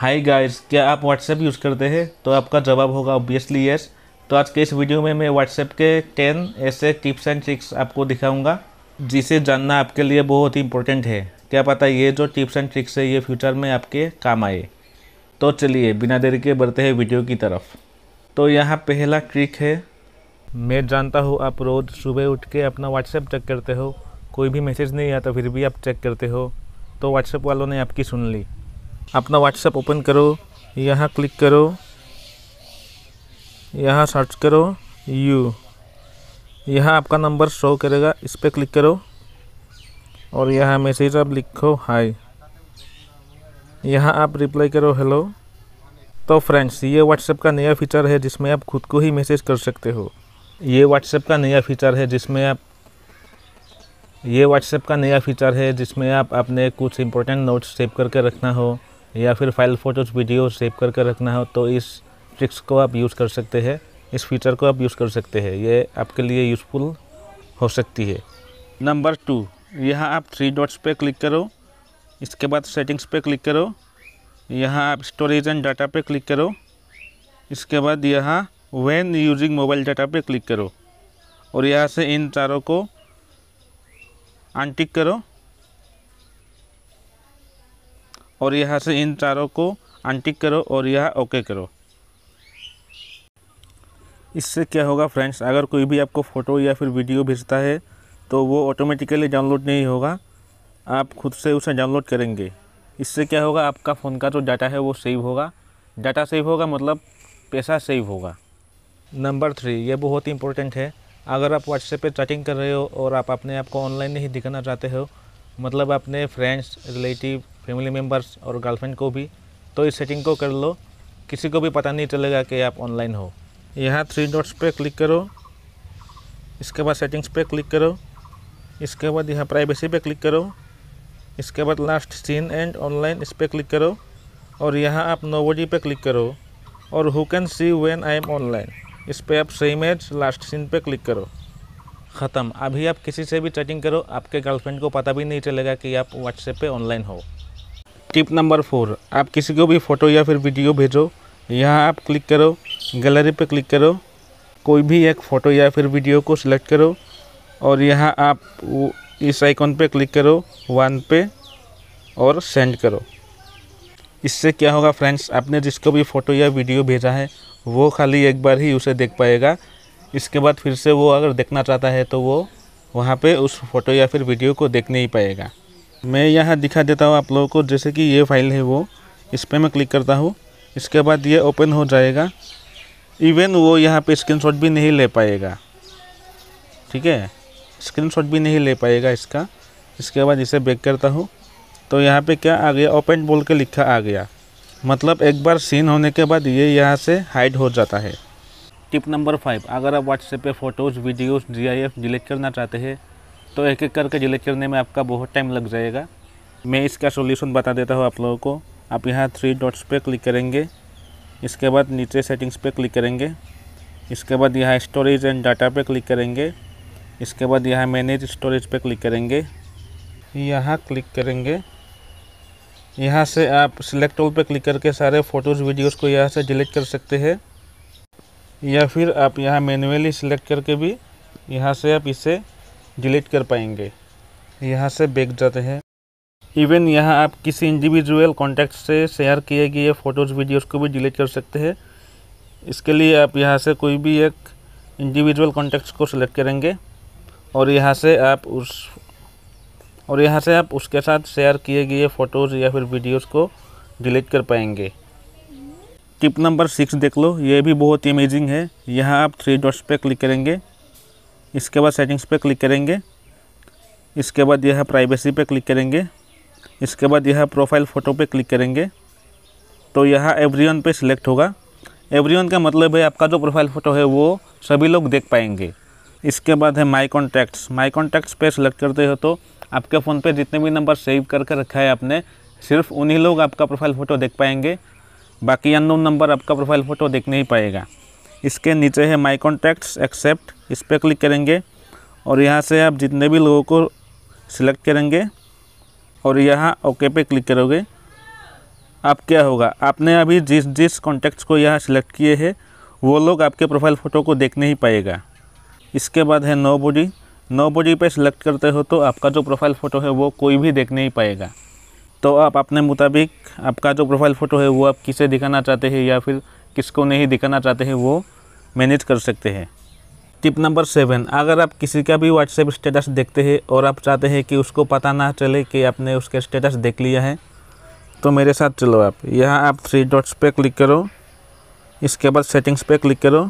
high guys क्या आप WhatsApp use करते हैं तो आपका जवाब होगा ऑब्वियसली येस तो आज के इस वीडियो में मैं व्हाट्सएप के टेन ऐसे टिप्स एंड ट्रिक्स आपको दिखाऊंगा जिसे जानना आपके लिए बहुत ही इंपॉर्टेंट है क्या पता ये जो टिप्स एंड ट्रिक्स है ये फ्यूचर में आपके काम आए तो चलिए बिना देरी के बढ़ते हैं वीडियो की तरफ तो यहाँ पहला ट्रिक है मैं जानता हूँ आप रोज़ सुबह उठ के अपना व्हाट्सएप चेक करते हो कोई भी मैसेज नहीं आता फिर भी आप चेक करते हो तो व्हाट्सएप वालों ने आपकी सुन ली अपना व्हाट्सएप ओपन करो यहाँ क्लिक करो यहाँ सर्च करो यू यहाँ आपका नंबर शो करेगा इस पर क्लिक करो और यहाँ मैसेज आप लिखो हाय यहाँ आप रिप्लाई करो हेलो तो फ्रेंड्स ये व्हाट्सएप का नया फीचर है जिसमें आप खुद को ही मैसेज कर सकते हो ये व्हाट्सएप का नया फीचर है जिसमें आप ये व्हाट्सएप का नया फीचर है जिसमें आप अपने कुछ इंपॉर्टेंट नोट्स सेव करके रखना हो या फिर फाइल फ़ोटोज़ वीडियो सेव कर कर रखना हो तो इस ट्रिक्स को आप यूज़ कर सकते हैं इस फीचर को आप यूज़ कर सकते हैं ये आपके लिए यूज़फुल हो सकती है नंबर टू यहाँ आप थ्री डॉट्स पे क्लिक करो इसके बाद सेटिंग्स पे क्लिक करो यहाँ आप स्टोरेज एंड डाटा पे क्लिक करो इसके बाद यहाँ वैन यूजिंग मोबाइल डाटा पे क्लिक करो और यहाँ से इन चारों को आंटिक करो और यहाँ से इन चारों को अनटिक करो और यहाँ ओके करो इससे क्या होगा फ्रेंड्स अगर कोई भी आपको फ़ोटो या फिर वीडियो भेजता है तो वो ऑटोमेटिकली डाउनलोड नहीं होगा आप खुद से उसे डाउनलोड करेंगे इससे क्या होगा आपका फ़ोन का जो डाटा है वो सेव होगा डाटा सेव होगा मतलब पैसा सेव होगा नंबर थ्री ये बहुत ही इंपॉर्टेंट है अगर आप व्हाट्सएप पे चैटिंग कर रहे हो और आप अपने आप को ऑनलाइन नहीं दिखाना चाहते हो मतलब अपने फ्रेंड्स रिलेटिव फैमिली मेम्बर्स और गर्लफ्रेंड को भी तो इस सेटिंग को कर लो किसी को भी पता नहीं चलेगा कि आप ऑनलाइन हो यहाँ थ्री डॉट्स पे क्लिक करो इसके बाद सेटिंग्स पे क्लिक करो इसके बाद यहाँ प्राइवेसी पे क्लिक करो इसके बाद लास्ट सीन एंड ऑनलाइन इस पर क्लिक करो और यहाँ आप नोवोजी पे क्लिक करो और who can see when I am online इस पर आप सही मैच लास्ट सीन पे क्लिक करो ख़त्म अभी आप किसी से भी चैटिंग करो आपके गर्लफ्रेंड को पता भी नहीं चलेगा कि आप व्हाट्सएप पे ऑनलाइन हो टिप नंबर फोर आप किसी को भी फ़ोटो या फिर वीडियो भेजो यहाँ आप क्लिक करो गैलरी पे क्लिक करो कोई भी एक फ़ोटो या फिर वीडियो को सिलेक्ट करो और यहाँ आप इस आइकॉन पे क्लिक करो वन पे और सेंड करो इससे क्या होगा फ्रेंड्स आपने जिसको भी फ़ोटो या वीडियो भेजा है वो खाली एक बार ही उसे देख पाएगा इसके बाद फिर से वो अगर देखना चाहता है तो वो वहाँ पे उस फ़ोटो या फिर वीडियो को देख नहीं पाएगा मैं यहाँ दिखा देता हूँ आप लोगों को जैसे कि ये फाइल है वो इस पर मैं क्लिक करता हूँ इसके बाद ये ओपन हो जाएगा इवन वो यहाँ पे स्क्रीनशॉट भी नहीं ले पाएगा ठीक है स्क्रीनशॉट भी नहीं ले पाएगा इसका इसके बाद इसे बैक करता हूँ तो यहाँ पे क्या आ गया ओपन बोल के लिखा आ गया मतलब एक बार सीन होने के बाद ये यहाँ से हाइड हो जाता है टिप नंबर फाइव अगर आप व्हाट्सएप पे फ़ोटोज़ वीडियोस जीआईएफ डिलीट करना चाहते हैं तो एक एक करके जिले करने में आपका बहुत टाइम लग जाएगा मैं इसका सोल्यूशन बता देता हूँ आप लोगों को आप यहाँ थ्री डॉट्स पर क्लिक करेंगे इसके बाद नीचे सेटिंग्स पर क्लिक करेंगे इसके बाद यहाँ स्टोरेज एंड डाटा पर क्लिक करेंगे इसके बाद यहाँ मैनेज स्टोरेज पर क्लिक करेंगे यहाँ क्लिक करेंगे यहाँ से आप सिलेक्ट ऑल पर क्लिक करके सारे फ़ोटोज़ वीडियोस को यहाँ से डिलीट कर सकते हैं या फिर आप यहाँ मैन्युअली सिलेक्ट करके भी यहाँ से आप इसे डिलीट कर पाएंगे यहाँ से बेच जाते हैं इवन यहाँ आप किसी इंडिविजुअल कॉन्टैक्ट से शेयर किए गए फ़ोटोज़ वीडियोस को भी डिलीट कर सकते हैं इसके लिए आप यहाँ से कोई भी एक इंडिविजुअल कॉन्टैक्ट को सिलेक्ट करेंगे और यहाँ से आप उस और यहाँ से आप उसके साथ शेयर किए गए फ़ोटोज़ या फिर वीडियोस को डिलीट कर पाएंगे टिप नंबर सिक्स देख लो ये भी बहुत अमेजिंग है यहाँ आप थ्री डॉट्स पर क्लिक करेंगे इसके बाद सेटिंग्स पे क्लिक करेंगे इसके बाद यह प्राइवेसी पे क्लिक करेंगे इसके बाद यह प्रोफाइल फ़ोटो पे क्लिक करेंगे तो यह एवरीवन पे सिलेक्ट होगा एवरीवन का मतलब है आपका जो प्रोफाइल फ़ोटो है वो सभी लोग देख पाएंगे इसके बाद है माई कॉन्टैक्ट्स माई कॉन्टैक्ट्स पे सिलेक्ट करते हो तो आपके फ़ोन पे जितने भी नंबर सेव करके रखा है आपने सिर्फ उन्हीं लोग आपका प्रोफाइल फ़ोटो देख पाएंगे बाकी अन नंबर आपका प्रोफाइल फ़ोटो देख नहीं पाएगा इसके नीचे है माई कॉन्टैक्ट एक्सेप्ट इस पर क्लिक करेंगे और यहाँ से आप जितने भी लोगों को सिलेक्ट करेंगे और यहाँ ओके पे क्लिक करोगे आप क्या होगा आपने अभी जिस जिस कॉन्टैक्ट्स को यहाँ सिलेक्ट किए हैं वो लोग आपके प्रोफाइल फ़ोटो को देख नहीं पाएगा इसके बाद है नो बॉडी नो बॉडी पर सिलेक्ट करते हो तो आपका जो प्रोफाइल फ़ोटो है वो कोई भी देख नहीं पाएगा तो आप अपने मुताबिक आपका जो प्रोफाइल फ़ोटो है वो आप किसे दिखाना चाहते हैं या फिर किसको नहीं दिखाना चाहते हैं वो मैनेज कर सकते हैं टिप नंबर सेवन अगर आप किसी का भी व्हाट्सएप स्टेटस देखते हैं और आप चाहते हैं कि उसको पता ना चले कि आपने उसके स्टेटस देख लिया है तो मेरे साथ चलो आप यहाँ आप थ्री डॉट्स पे क्लिक करो इसके बाद सेटिंग्स पे क्लिक करो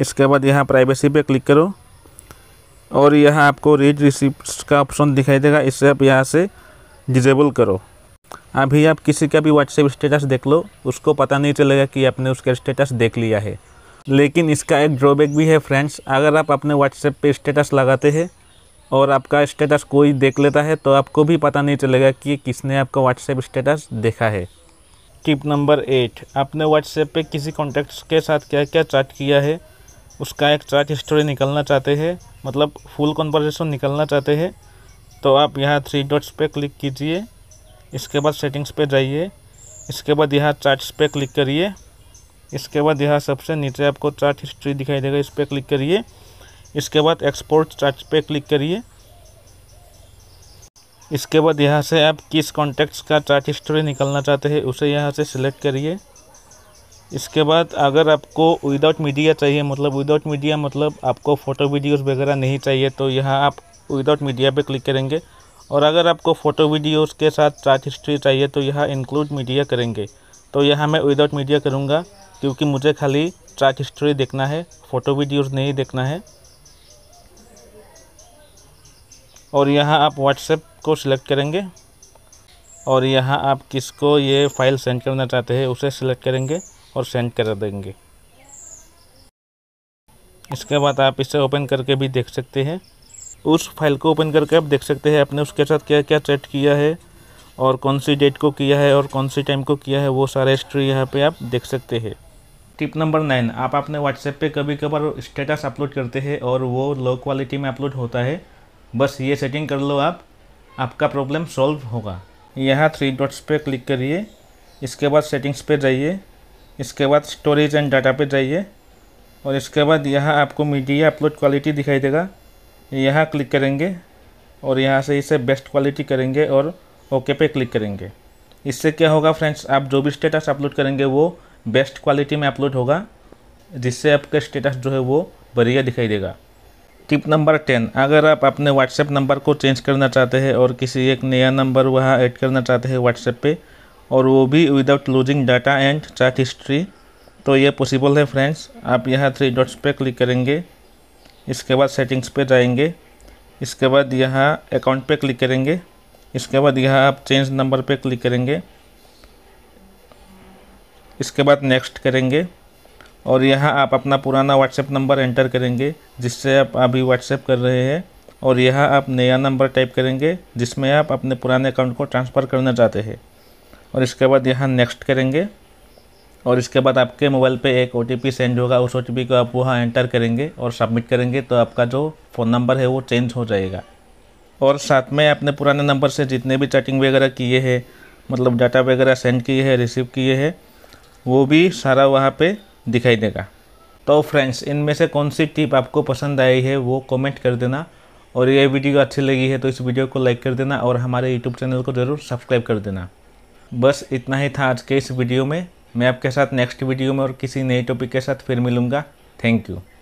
इसके बाद यहाँ प्राइवेसी पे क्लिक करो और यहाँ आपको रीड रिसिप्ट का ऑप्शन दिखाई देगा इसे आप यहाँ से डिजेबल करो अभी आप किसी का भी व्हाट्सएप स्टेटस देख लो उसको पता नहीं चलेगा कि आपने उसका स्टेटस देख लिया है लेकिन इसका एक ड्रॉबैक भी है फ्रेंड्स अगर आप अपने व्हाट्सएप पे स्टेटस लगाते हैं और आपका स्टेटस कोई देख लेता है तो आपको भी पता नहीं चलेगा कि किसने आपका व्हाट्सएप स्टेटस देखा है टिप नंबर एट आपने व्हाट्सएप पे किसी कॉन्टैक्ट्स के साथ क्या क्या चैट किया है उसका एक चैट हिस्टोरी निकलना चाहते हैं मतलब फुल कॉन्वर्जेशन निकलना चाहते हैं तो आप यहाँ थ्री डॉट्स पर क्लिक कीजिए इसके बाद सेटिंग्स पे जाइए इसके बाद यहाँ चार्ट्स पे क्लिक करिए इसके बाद यहाँ सबसे नीचे आपको चार्ट हिस्ट्री दिखाई देगा इस पर क्लिक करिए इसके बाद एक्सपोर्ट चार्ट पे क्लिक करिए इसके बाद यहाँ से आप किस कॉन्टैक्ट्स का चार्ट हिस्ट्री निकालना चाहते हैं उसे यहाँ से सिलेक्ट करिए इसके बाद अगर आपको विदाउट मीडिया चाहिए मतलब विदाउट मीडिया मतलब आपको फ़ोटो वीडियोस वगैरह नहीं चाहिए तो यहाँ आप विदाउट मीडिया पे क्लिक करेंगे और अगर आपको फ़ोटो वीडियोस के साथ चार्ट हिस्ट्री चाहिए तो यहाँ इंक्लूड मीडिया करेंगे तो यहाँ मैं विदाउट मीडिया करूँगा क्योंकि मुझे खाली चार्ट हिस्ट्री देखना है फ़ोटो वीडियोस नहीं देखना है और यहाँ आप व्हाट्सएप को सिलेक्ट करेंगे और यहाँ आप किसको ये फाइल सेंड करना चाहते हैं उसे सिलेक्ट करेंगे और सेंड कर देंगे इसके बाद आप इसे ओपन करके भी देख सकते हैं उस फाइल को ओपन करके आप देख सकते हैं आपने उसके साथ क्या क्या चैट किया है और कौन सी डेट को किया है और कौन सी टाइम को किया है वो सारे हिस्ट्री यहाँ पे आप देख सकते हैं टिप नंबर नाइन आप अपने व्हाट्सएप पे कभी कभार स्टेटस अपलोड करते हैं और वो लो क्वालिटी में अपलोड होता है बस ये सेटिंग कर लो आप आपका प्रॉब्लम सॉल्व होगा यहाँ थ्री डॉट्स पर क्लिक करिए इसके बाद सेटिंग्स पर जाइए इसके बाद स्टोरेज एंड डाटा पर जाइए और इसके बाद यहाँ आपको मीडिया अपलोड क्वालिटी दिखाई देगा यहाँ क्लिक करेंगे और यहाँ से इसे बेस्ट क्वालिटी करेंगे और ओके पे क्लिक करेंगे इससे क्या होगा फ्रेंड्स आप जो भी स्टेटस अपलोड करेंगे वो बेस्ट क्वालिटी में अपलोड होगा जिससे आपका स्टेटस जो है वो बढ़िया दिखाई देगा टिप नंबर टेन अगर आप अपने व्हाट्सएप नंबर को चेंज करना चाहते हैं और किसी एक नया नंबर वहाँ ऐड करना चाहते हैं व्हाट्सएप पे और वो भी without losing data and chat history तो ये पॉसिबल है फ्रेंड्स आप यहाँ थ्री डॉट्स पे क्लिक करेंगे इसके बाद सेटिंग्स पे जाएंगे इसके बाद यहाँ अकाउंट पे क्लिक करेंगे इसके बाद यहाँ आप चेंज नंबर पे क्लिक करेंगे इसके बाद नेक्स्ट करेंगे और यहाँ आप अपना पुराना व्हाट्सएप नंबर एंटर करेंगे जिससे आप अभी व्हाट्सएप कर रहे हैं और यहाँ आप नया नंबर टाइप करेंगे जिसमें आप अपने पुराने अकाउंट को ट्रांसफ़र करना चाहते हैं और इसके बाद यहाँ नेक्स्ट करेंगे और इसके बाद आपके मोबाइल पे एक ओ टी सेंड होगा उस ओ को आप वहाँ एंटर करेंगे और सबमिट करेंगे तो आपका जो फ़ोन नंबर है वो चेंज हो जाएगा और साथ में आपने पुराने नंबर से जितने भी चैटिंग वगैरह किए हैं मतलब डाटा वगैरह सेंड किए हैं रिसीव किए हैं वो भी सारा वहाँ पर दिखाई देगा तो फ्रेंड्स इनमें से कौन सी टिप आपको पसंद आई है वो कमेंट कर देना और ये वीडियो अच्छी लगी है तो इस वीडियो को लाइक कर देना और हमारे यूट्यूब चैनल को ज़रूर सब्सक्राइब कर देना बस इतना ही था आज के इस वीडियो में मैं आपके साथ नेक्स्ट वीडियो में और किसी नए टॉपिक के साथ फिर मिलूँगा थैंक यू